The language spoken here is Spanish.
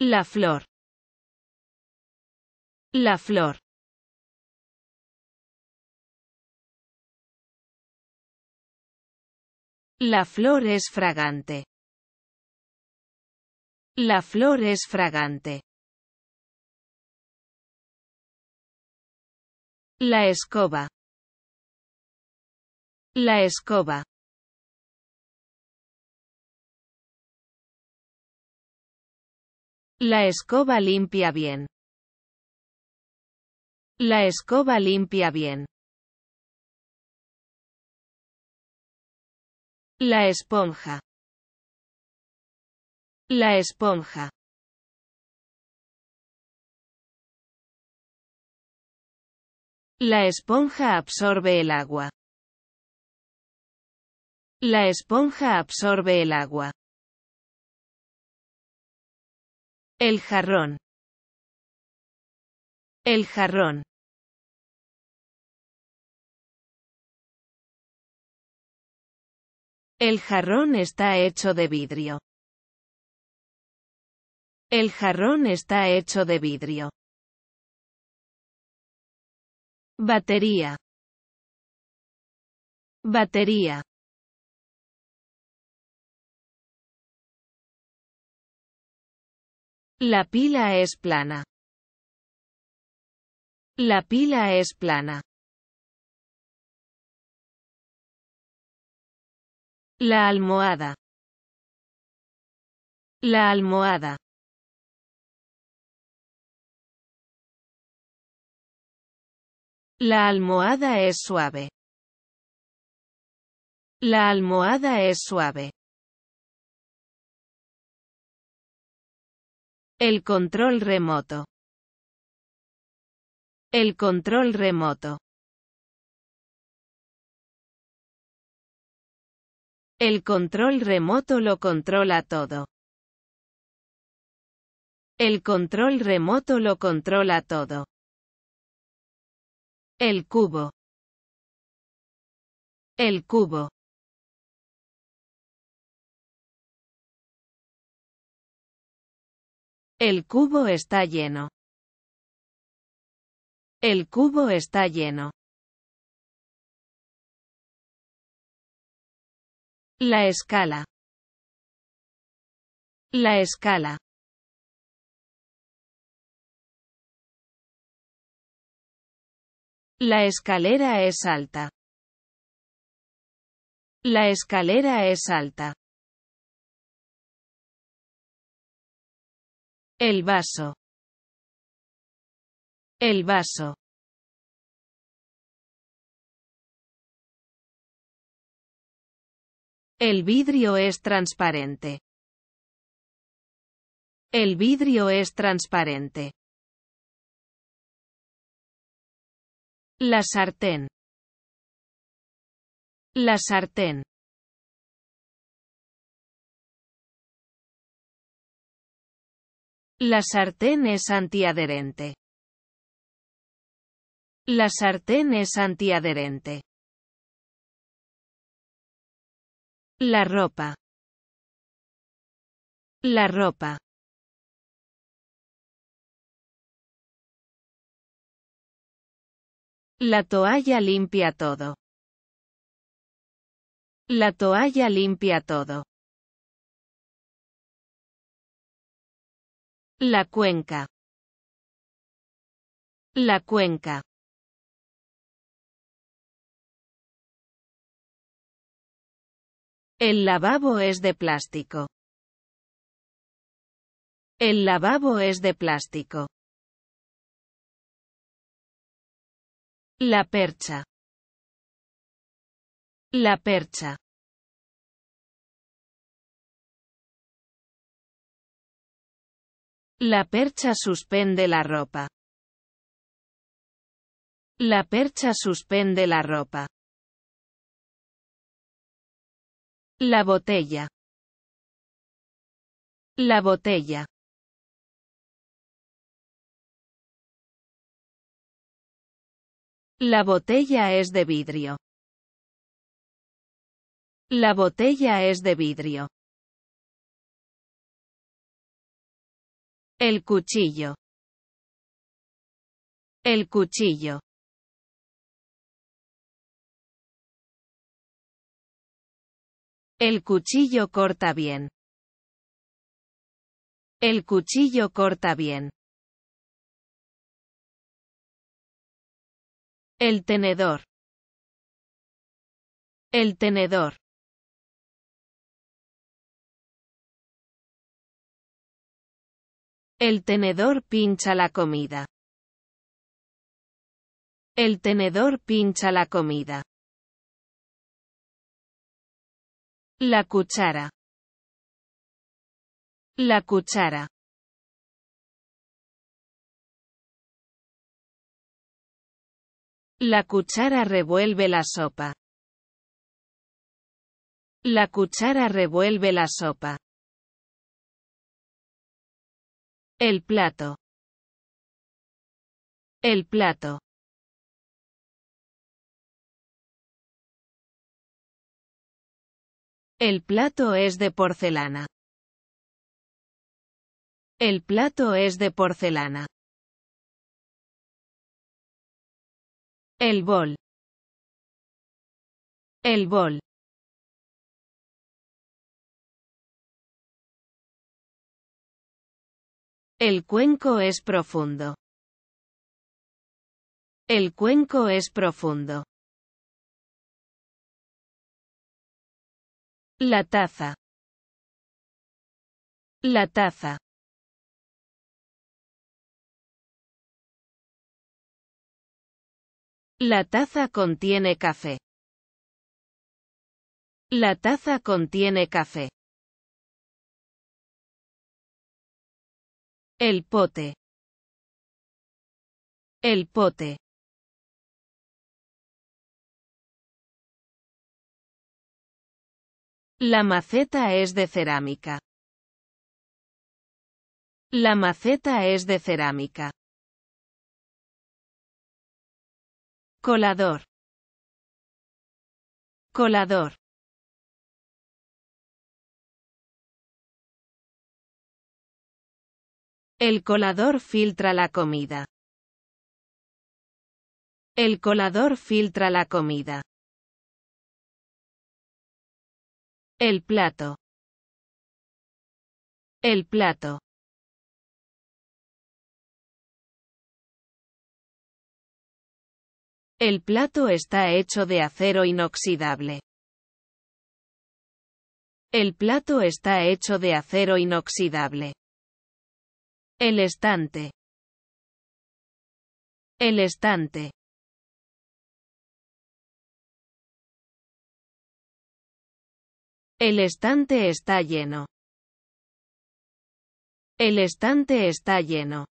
La flor. La flor. La flor es fragante. La flor es fragante. La escoba. La escoba. La escoba limpia bien. La escoba limpia bien. La esponja. La esponja. La esponja absorbe el agua. La esponja absorbe el agua. El jarrón. El jarrón. El jarrón está hecho de vidrio. El jarrón está hecho de vidrio. Batería. Batería. La pila es plana. La pila es plana. La almohada. La almohada. La almohada es suave. La almohada es suave. El control remoto. El control remoto. El control remoto lo controla todo. El control remoto lo controla todo. El cubo. El cubo. El cubo está lleno. El cubo está lleno. La escala. La escala. La escalera es alta. La escalera es alta. El vaso. El vaso. El vidrio es transparente. El vidrio es transparente. La sartén. La sartén. La sartén es antiadherente. La sartén es antiadherente. La ropa. La ropa. La toalla limpia todo. La toalla limpia todo. La cuenca. La cuenca. El lavabo es de plástico. El lavabo es de plástico. La percha. La percha. La percha suspende la ropa. La percha suspende la ropa. La botella. La botella. La botella es de vidrio. La botella es de vidrio. El cuchillo. El cuchillo. El cuchillo corta bien. El cuchillo corta bien. El tenedor. El tenedor. El tenedor pincha la comida. El tenedor pincha la comida. La cuchara. La cuchara. La cuchara revuelve la sopa. La cuchara revuelve la sopa. El plato. El plato. El plato es de porcelana. El plato es de porcelana. El bol. El bol. El cuenco es profundo. El cuenco es profundo. La taza. La taza. La taza contiene café. La taza contiene café. El pote. El pote. La maceta es de cerámica. La maceta es de cerámica. Colador. Colador. El colador filtra la comida. El colador filtra la comida. El plato. El plato. El plato está hecho de acero inoxidable. El plato está hecho de acero inoxidable. El estante. El estante. El estante está lleno. El estante está lleno.